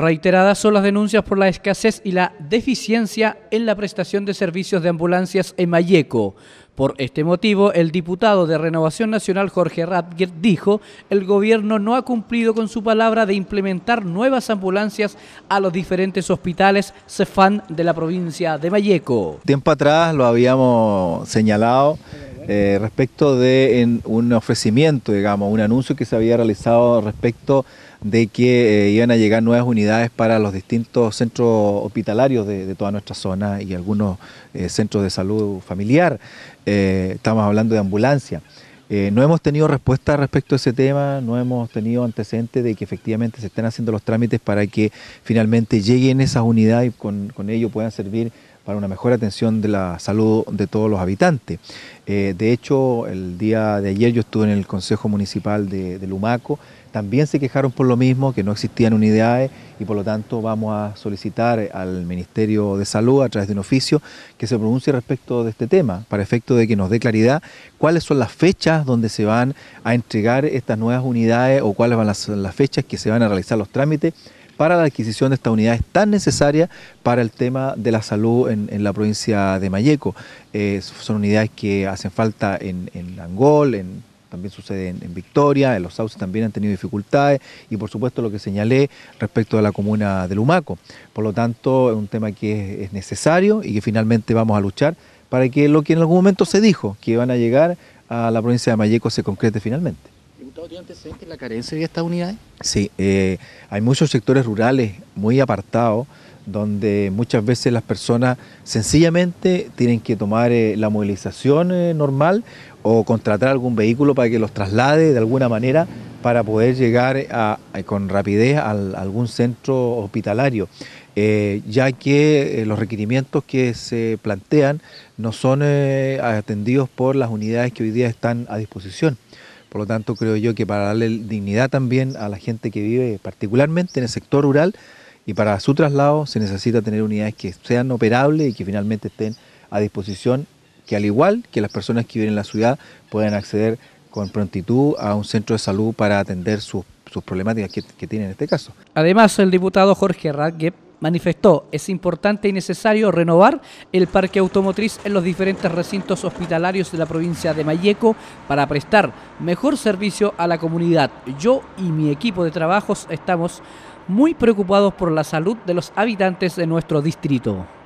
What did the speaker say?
Reiteradas son las denuncias por la escasez y la deficiencia en la prestación de servicios de ambulancias en Mayeco. Por este motivo, el diputado de Renovación Nacional Jorge Radger dijo, el gobierno no ha cumplido con su palabra de implementar nuevas ambulancias a los diferentes hospitales CEFAN de la provincia de Mayeco. Tiempo atrás lo habíamos señalado eh, respecto de un ofrecimiento, digamos, un anuncio que se había realizado respecto de que eh, iban a llegar nuevas unidades para los distintos centros hospitalarios de, toda nuestra zona y algunos eh, centros de salud familiar. estamos hablando de ambulancia. no hemos tenido respuesta respecto a ese tema, no hemos tenido antecedentes de que efectivamente se estén haciendo los trámites para que finalmente lleguen esas unidades y con, con ello puedan servir para una mejor atención de la salud de todos los habitantes. Eh, de hecho, el día de ayer yo estuve en el Consejo Municipal de, Lumaco, también se quejaron por lo mismo, que no existían unidades y por lo tanto vamos a solicitar al Ministerio de Salud a través de un oficio que se pronuncie respecto de este tema, para efecto de que nos dé claridad cuáles son las fechas donde se van a entregar estas nuevas unidades o cuáles van las, las fechas que se van a realizar los trámites para la adquisición de estas unidades tan necesarias para el tema de la salud en, la provincia de Mayeco. Eh, son unidades que hacen falta en, Angol, también sucede en, Victoria, en los sauces también han tenido dificultades y por supuesto lo que señalé respecto a la comuna de Lumaco. Por lo tanto, es un tema que es, necesario y que finalmente vamos a luchar para que lo que en algún momento se dijo, que iban a llegar a la provincia de Mayeco, se concrete finalmente la carencia de estas unidades? Sí, eh, hay muchos sectores rurales muy apartados donde muchas veces las personas sencillamente tienen que tomar eh, la movilización eh, normal o contratar algún vehículo para que los traslade de alguna manera para poder llegar con rapidez a, algún centro hospitalario, ya que los requerimientos que se plantean no son atendidos por las unidades que hoy día están a disposición. Por lo tanto, creo yo que para darle dignidad también a la gente que vive, particularmente en el sector rural, y para su traslado se necesita tener unidades que sean operables y que finalmente estén a disposición, que al igual que las personas que viven en la ciudad puedan acceder con prontitud a un centro de salud para atender sus, problemáticas que, que tienen en este caso. Además, el diputado Jorge Radgep manifestó, es importante y necesario renovar el parque automotriz en los diferentes recintos hospitalarios de la provincia de Mayeco para prestar mejor servicio a la comunidad. Yo y mi equipo de trabajos estamos muy preocupados por la salud de los habitantes de nuestro distrito.